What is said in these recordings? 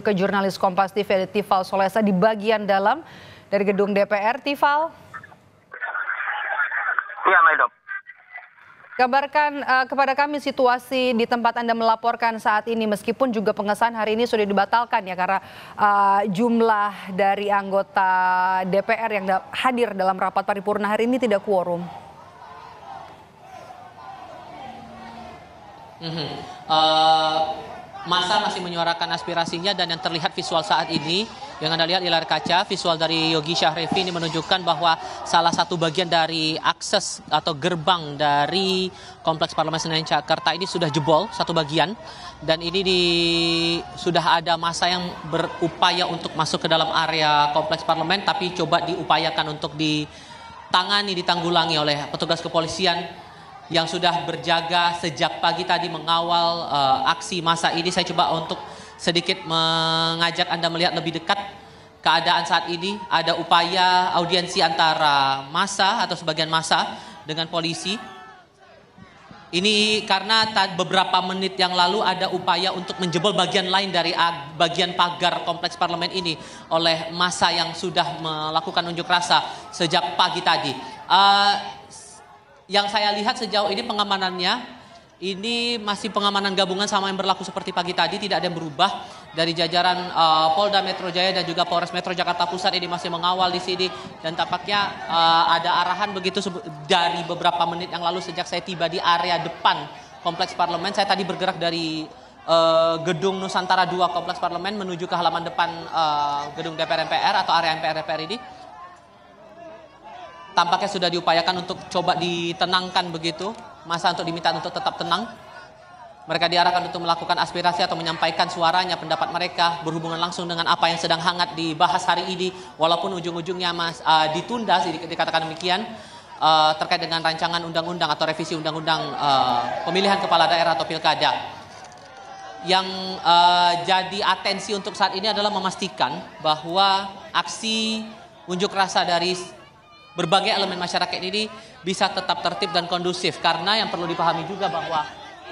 ke jurnalis Kompas TV Tifal Solesa di bagian dalam dari gedung DPR. Tifal. Iya, Medok. Kabarkan uh, kepada kami situasi di tempat Anda melaporkan saat ini meskipun juga pengesahan hari ini sudah dibatalkan ya karena uh, jumlah dari anggota DPR yang da hadir dalam rapat paripurna hari ini tidak quorum. Mm -hmm. uh masa masih menyuarakan aspirasinya dan yang terlihat visual saat ini yang Anda lihat di layar kaca visual dari Yogi Syahrevi ini menunjukkan bahwa salah satu bagian dari akses atau gerbang dari Kompleks Parlemen Senayan Jakarta ini sudah jebol satu bagian dan ini di, sudah ada masa yang berupaya untuk masuk ke dalam area Kompleks Parlemen tapi coba diupayakan untuk ditangani ditanggulangi oleh petugas kepolisian yang sudah berjaga sejak pagi tadi mengawal uh, aksi masa ini. Saya coba untuk sedikit mengajak Anda melihat lebih dekat keadaan saat ini. Ada upaya audiensi antara masa atau sebagian masa dengan polisi. Ini karena beberapa menit yang lalu ada upaya untuk menjebol bagian lain dari bagian pagar kompleks parlemen ini oleh masa yang sudah melakukan unjuk rasa sejak pagi tadi. Uh, yang saya lihat sejauh ini pengamanannya ini masih pengamanan gabungan sama yang berlaku seperti pagi tadi tidak ada yang berubah dari jajaran uh, Polda Metro Jaya dan juga Polres Metro Jakarta Pusat ini masih mengawal di sini dan tampaknya uh, ada arahan begitu dari beberapa menit yang lalu sejak saya tiba di area depan kompleks parlemen saya tadi bergerak dari uh, gedung Nusantara 2 kompleks parlemen menuju ke halaman depan uh, gedung DPR MPR atau area MPR DPR ini tampaknya sudah diupayakan untuk coba ditenangkan begitu, masa untuk diminta untuk tetap tenang. Mereka diarahkan untuk melakukan aspirasi atau menyampaikan suaranya, pendapat mereka berhubungan langsung dengan apa yang sedang hangat dibahas hari ini, walaupun ujung-ujungnya mas uh, ditunda, dikatakan demikian uh, terkait dengan rancangan undang-undang atau revisi undang-undang uh, pemilihan kepala daerah atau pilkada. Yang uh, jadi atensi untuk saat ini adalah memastikan bahwa aksi unjuk rasa dari berbagai elemen masyarakat ini bisa tetap tertib dan kondusif karena yang perlu dipahami juga bahwa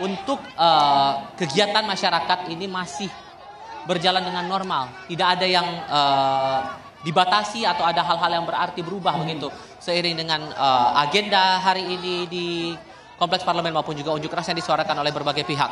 untuk uh, kegiatan masyarakat ini masih berjalan dengan normal tidak ada yang uh, dibatasi atau ada hal-hal yang berarti berubah hmm. begitu seiring dengan uh, agenda hari ini di kompleks parlemen maupun juga unjuk rasa yang disuarakan oleh berbagai pihak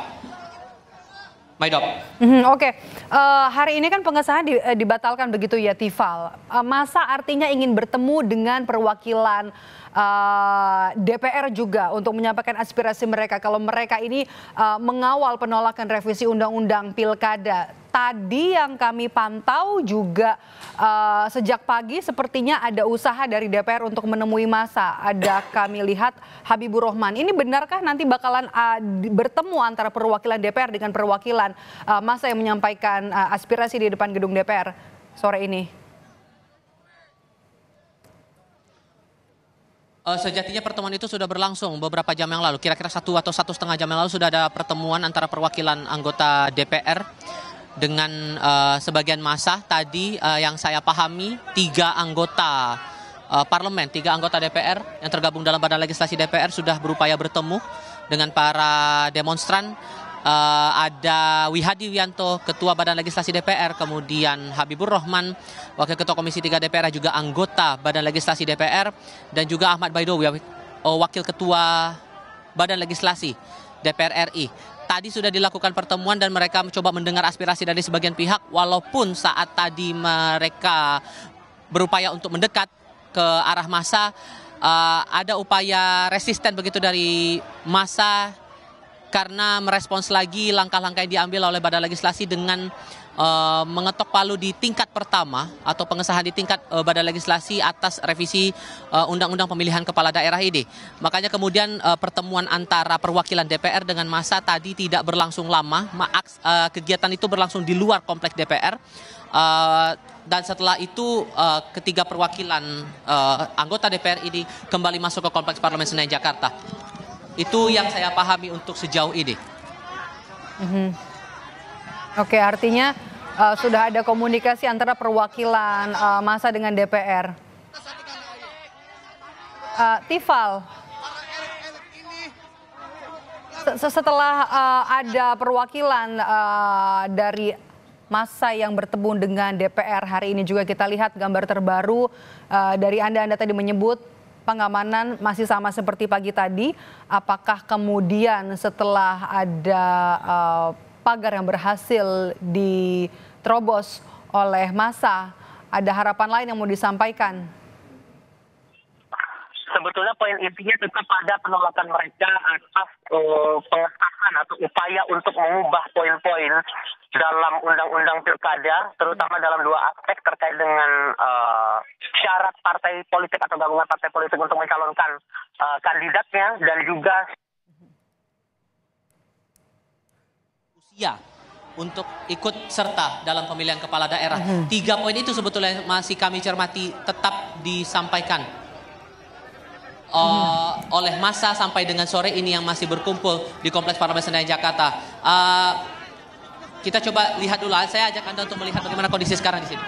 Maidop. Mm-hmm, Oke, okay. uh, eh, hari ini kan pengesahan di, uh, dibatalkan begitu ya Tifal. Uh, eh, masa artinya ingin bertemu dengan perwakilan Eh, DPR juga untuk menyampaikan aspirasi mereka kalau mereka ini uh, mengawal penolakan revisi undang-undang pilkada. Tadi yang kami pantau juga uh, sejak pagi sepertinya ada usaha dari DPR untuk menemui masa. Ada kami lihat Habibur Rahman. Ini benarkah nanti bakalan uh, bertemu antara perwakilan DPR dengan perwakilan uh, masa yang menyampaikan uh, aspirasi di depan gedung DPR sore ini? Eh, sejatinya pertemuan itu sudah berlangsung beberapa jam yang lalu. Kira-kira satu atau satu setengah jam yang lalu sudah ada pertemuan antara perwakilan anggota DPR dengan uh, sebagian masa tadi uh, yang saya pahami tiga anggota uh, parlemen, tiga anggota DPR yang tergabung dalam badan legislasi DPR sudah berupaya bertemu dengan para demonstran uh, ada Wihadi Wianto, Ketua Badan Legislasi DPR, kemudian Habibur Rahman, Wakil Ketua Komisi 3 DPR, juga anggota Badan Legislasi DPR, dan juga Ahmad Baidowi, oh, Wakil Ketua Badan Legislasi DPR RI. Tadi sudah dilakukan pertemuan dan mereka mencoba mendengar aspirasi dari sebagian pihak, walaupun saat tadi mereka berupaya untuk mendekat ke arah masa, uh, ada upaya resisten begitu dari masa karena merespons lagi langkah-langkah yang diambil oleh Badan Legislasi dengan uh, mengetok palu di tingkat pertama atau pengesahan di tingkat uh, Badan Legislasi atas revisi eh, Undang-Undang uh, Pemilihan Kepala Daerah ini. Makanya kemudian uh, pertemuan antara perwakilan DPR dengan masa tadi tidak berlangsung lama, Maaks, uh, kegiatan itu berlangsung di luar kompleks DPR. Uh, dan setelah itu uh, ketiga perwakilan uh, anggota DPR ini kembali masuk ke kompleks Parlemen Senayan Jakarta. Itu yang saya pahami untuk sejauh ini. Mm-hmm. Oke, artinya uh, sudah ada komunikasi antara perwakilan uh, eh, masa dengan DPR. Uh, eh, Tifal, setelah uh, ada perwakilan uh, dari masa yang bertemu dengan DPR hari ini juga kita lihat gambar terbaru uh, dari anda anda tadi menyebut pengamanan masih sama seperti pagi tadi. Apakah kemudian setelah ada uh, pagar yang berhasil diterobos oleh massa, ada harapan lain yang mau disampaikan? Sebetulnya poin intinya tetap pada penolakan mereka atas uh, eh, pengesahan atau upaya untuk mengubah poin-poin dalam undang-undang pilkada, terutama dalam dua aspek terkait dengan uh, syarat partai politik atau gabungan partai politik untuk mencalonkan uh, kandidatnya dan juga usia untuk ikut serta dalam pemilihan kepala daerah. Mm-hmm. Tiga poin itu sebetulnya masih kami cermati tetap disampaikan uh, oleh masa sampai dengan sore ini yang masih berkumpul di Kompleks Parlemen Senayan Jakarta. Uh, kita coba lihat dulu. Saya ajak Anda untuk melihat bagaimana kondisi sekarang di sini.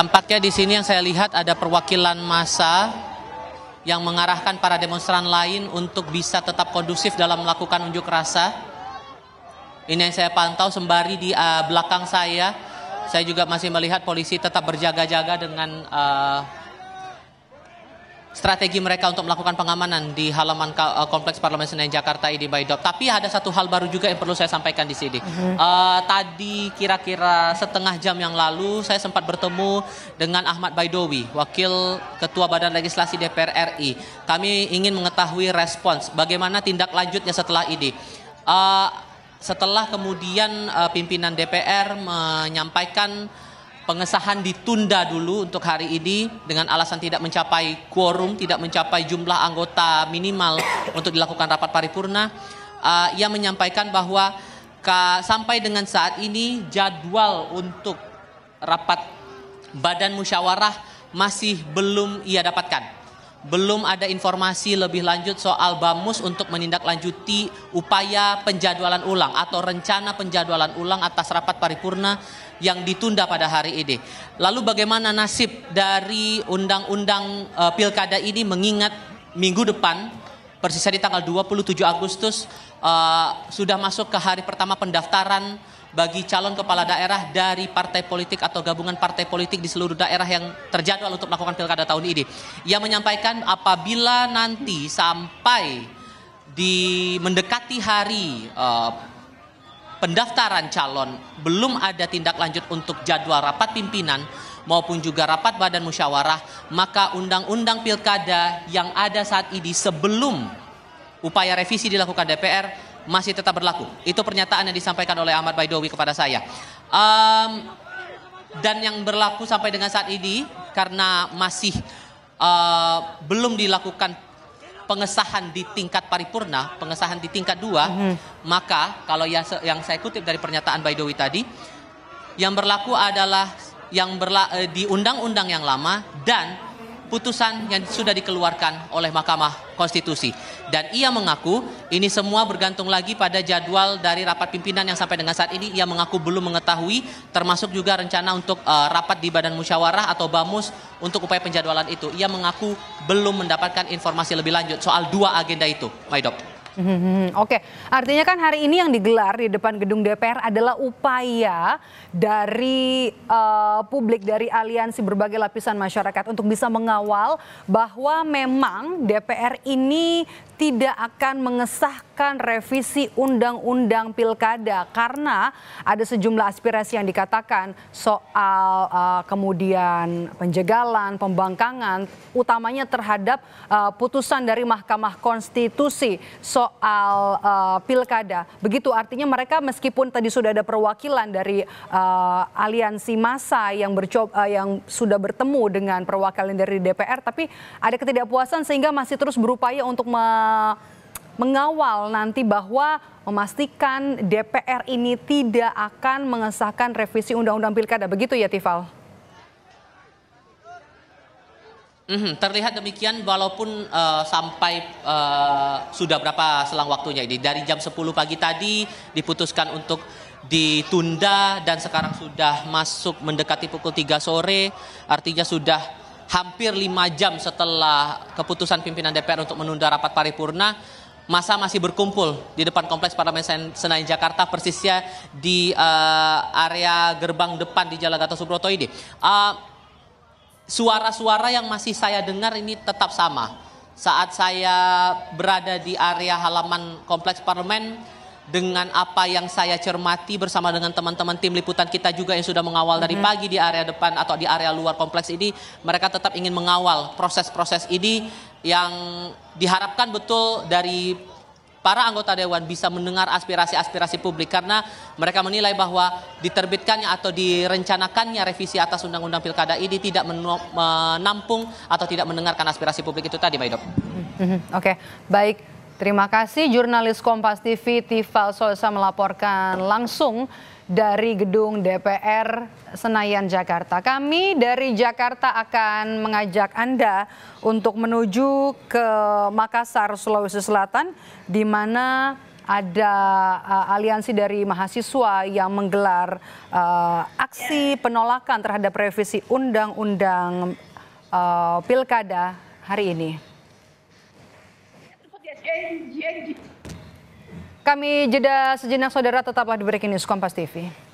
Tampaknya di sini yang saya lihat ada perwakilan massa yang mengarahkan para demonstran lain untuk bisa tetap kondusif dalam melakukan unjuk rasa. Ini yang saya pantau sembari di uh, belakang saya, saya juga masih melihat polisi tetap berjaga-jaga dengan uh, strategi mereka untuk melakukan pengamanan di halaman eh, kompleks Parlemen Senayan Jakarta ini by Tapi ada satu hal baru juga yang perlu saya sampaikan di sini. uh tadi kira-kira setengah jam yang lalu saya sempat bertemu dengan Ahmad Baidowi, Wakil Ketua Badan Legislasi DPR RI. Kami ingin mengetahui respons bagaimana tindak lanjutnya setelah ini. Uh, setelah kemudian uh, pimpinan DPR menyampaikan pengesahan ditunda dulu untuk hari ini dengan alasan tidak mencapai quorum, tidak mencapai jumlah anggota minimal untuk dilakukan rapat paripurna. Uh, ia menyampaikan bahwa ka, sampai dengan saat ini jadwal untuk rapat badan musyawarah masih belum ia dapatkan belum ada informasi lebih lanjut soal BAMUS untuk menindaklanjuti upaya penjadwalan ulang atau rencana penjadwalan ulang atas rapat paripurna yang ditunda pada hari ini. Lalu bagaimana nasib dari undang-undang e, pilkada ini mengingat minggu depan persisnya di tanggal 27 Agustus e, sudah masuk ke hari pertama pendaftaran bagi calon kepala daerah dari partai politik atau gabungan partai politik di seluruh daerah yang terjadwal untuk melakukan pilkada tahun ini. Ia menyampaikan apabila nanti sampai di mendekati hari uh, pendaftaran calon belum ada tindak lanjut untuk jadwal rapat pimpinan maupun juga rapat badan musyawarah, maka undang-undang pilkada yang ada saat ini sebelum upaya revisi dilakukan DPR masih tetap berlaku. Itu pernyataan yang disampaikan oleh Ahmad Baidowi kepada saya. Um, dan yang berlaku sampai dengan saat ini karena masih uh, belum dilakukan pengesahan di tingkat paripurna, pengesahan di tingkat dua, mm -hmm. maka kalau yang, yang saya kutip dari pernyataan Baidowi tadi, yang berlaku adalah yang berla eh, di undang-undang yang lama dan putusan yang sudah dikeluarkan oleh Mahkamah Konstitusi. Dan ia mengaku ini semua bergantung lagi pada jadwal dari rapat pimpinan yang sampai dengan saat ini ia mengaku belum mengetahui termasuk juga rencana untuk uh, rapat di Badan Musyawarah atau BAMUS untuk upaya penjadwalan itu. Ia mengaku belum mendapatkan informasi lebih lanjut soal dua agenda itu. Maidop. Hmm, Oke, okay. artinya kan hari ini yang digelar di depan gedung DPR adalah upaya dari uh, publik, dari aliansi berbagai lapisan masyarakat untuk bisa mengawal bahwa memang DPR ini tidak akan mengesahkan revisi undang-undang pilkada karena ada sejumlah aspirasi yang dikatakan soal uh, kemudian penjegalan, pembangkangan, utamanya terhadap uh, putusan dari Mahkamah Konstitusi soal uh, pilkada. Begitu artinya mereka meskipun tadi sudah ada perwakilan dari uh, aliansi massa yang uh, yang sudah bertemu dengan perwakilan dari DPR, tapi ada ketidakpuasan sehingga masih terus berupaya untuk Eh, mengawal nanti bahwa memastikan DPR ini tidak akan mengesahkan revisi undang-undang pilkada begitu ya Tifal? Mhm, terlihat demikian walaupun uh, sampai uh, sudah berapa selang waktunya ini dari jam 10 pagi tadi diputuskan untuk ditunda dan sekarang sudah masuk mendekati pukul 3 sore artinya sudah hampir lima jam setelah keputusan pimpinan DPR untuk menunda rapat paripurna, masa masih berkumpul di depan Kompleks Parlemen Senayan Jakarta persisnya di uh, area gerbang depan di Jalan Gatot Subroto ini. suara eh, suara-suara yang masih saya dengar ini tetap sama. Saat saya berada di area halaman Kompleks Parlemen, dengan apa yang saya cermati bersama dengan teman-teman tim liputan kita juga yang sudah mengawal dari mhm. pagi di area depan atau di area luar kompleks ini, mereka tetap ingin mengawal proses-proses ini yang diharapkan betul dari para anggota dewan bisa mendengar aspirasi-aspirasi publik karena mereka menilai bahwa diterbitkannya atau direncanakannya revisi atas undang-undang pilkada ini tidak menampung atau tidak mendengarkan aspirasi publik itu tadi, Maidop. Mhm. Oke, okay. baik. Terima kasih jurnalis Kompas TV Tifal Sosa melaporkan langsung dari gedung DPR Senayan Jakarta. Kami dari Jakarta akan mengajak Anda untuk menuju ke Makassar, Sulawesi Selatan di mana ada uh, aliansi dari mahasiswa yang menggelar uh, aksi penolakan terhadap revisi undang-undang uh, pilkada hari ini. Kami jeda sejenak saudara tetaplah di Breaking News Kompas TV.